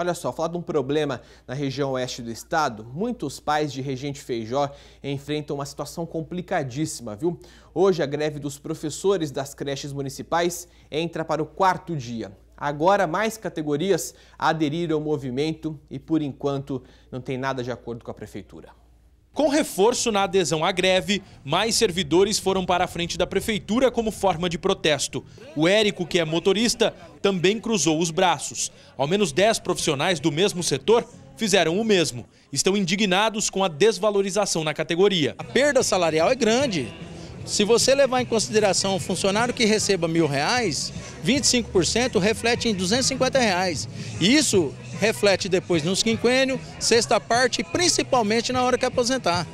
Olha só, falar de um problema na região oeste do estado, muitos pais de Regente Feijó enfrentam uma situação complicadíssima, viu? Hoje a greve dos professores das creches municipais entra para o quarto dia. Agora mais categorias aderiram ao movimento e por enquanto não tem nada de acordo com a prefeitura. Com reforço na adesão à greve, mais servidores foram para a frente da prefeitura como forma de protesto. O Érico, que é motorista, também cruzou os braços. Ao menos 10 profissionais do mesmo setor fizeram o mesmo. Estão indignados com a desvalorização na categoria. A perda salarial é grande. Se você levar em consideração o funcionário que receba mil reais, 25% reflete em 250 reais. E isso reflete depois no quinquênio, sexta parte, principalmente na hora que aposentar.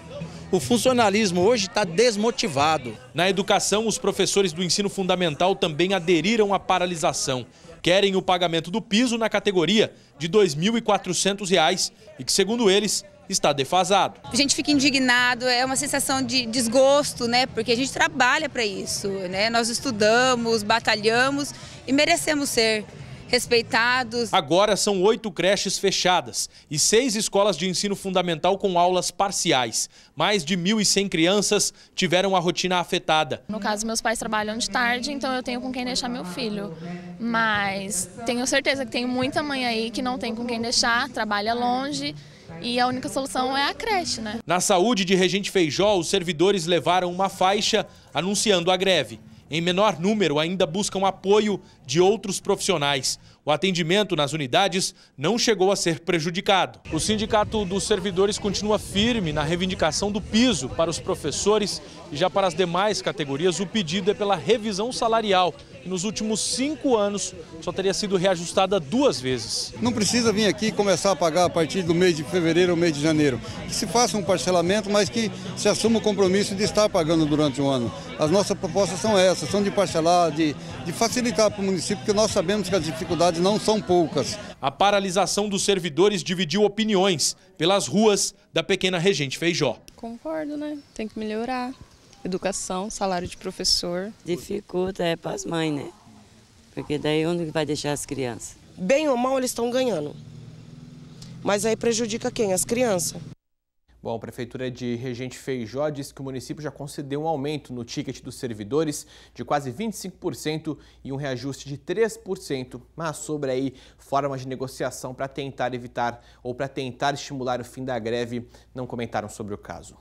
O funcionalismo hoje está desmotivado. Na educação, os professores do ensino fundamental também aderiram à paralisação. Querem o pagamento do piso na categoria de R$ 2.400 e que, segundo eles, está defasado. A gente fica indignado, é uma sensação de desgosto, né? Porque a gente trabalha para isso, né? Nós estudamos, batalhamos e merecemos ser respeitados. Agora são oito creches fechadas e seis escolas de ensino fundamental com aulas parciais. Mais de 1.100 crianças tiveram a rotina afetada. No caso, meus pais trabalham de tarde, então eu tenho com quem deixar meu filho. Mas tenho certeza que tem muita mãe aí que não tem com quem deixar, trabalha longe e a única solução é a creche, né? Na saúde de Regente Feijó, os servidores levaram uma faixa anunciando a greve em menor número, ainda buscam apoio de outros profissionais. O atendimento nas unidades não chegou a ser prejudicado. O Sindicato dos Servidores continua firme na reivindicação do piso para os professores e já para as demais categorias o pedido é pela revisão salarial, que nos últimos cinco anos só teria sido reajustada duas vezes. Não precisa vir aqui e começar a pagar a partir do mês de fevereiro ou mês de janeiro. Que se faça um parcelamento, mas que se assuma o compromisso de estar pagando durante o ano. As nossas propostas são essas taxação de parcelar, de, de facilitar para o município, porque nós sabemos que as dificuldades não são poucas. A paralisação dos servidores dividiu opiniões pelas ruas da pequena Regente Feijó. Concordo, né? Tem que melhorar. Educação, salário de professor. Dificulta é para as mães, né? Porque daí onde vai deixar as crianças? Bem ou mal, eles estão ganhando. Mas aí prejudica quem? As crianças. Bom, a Prefeitura de Regente Feijó diz que o município já concedeu um aumento no ticket dos servidores de quase 25% e um reajuste de 3%, mas sobre aí formas de negociação para tentar evitar ou para tentar estimular o fim da greve, não comentaram sobre o caso.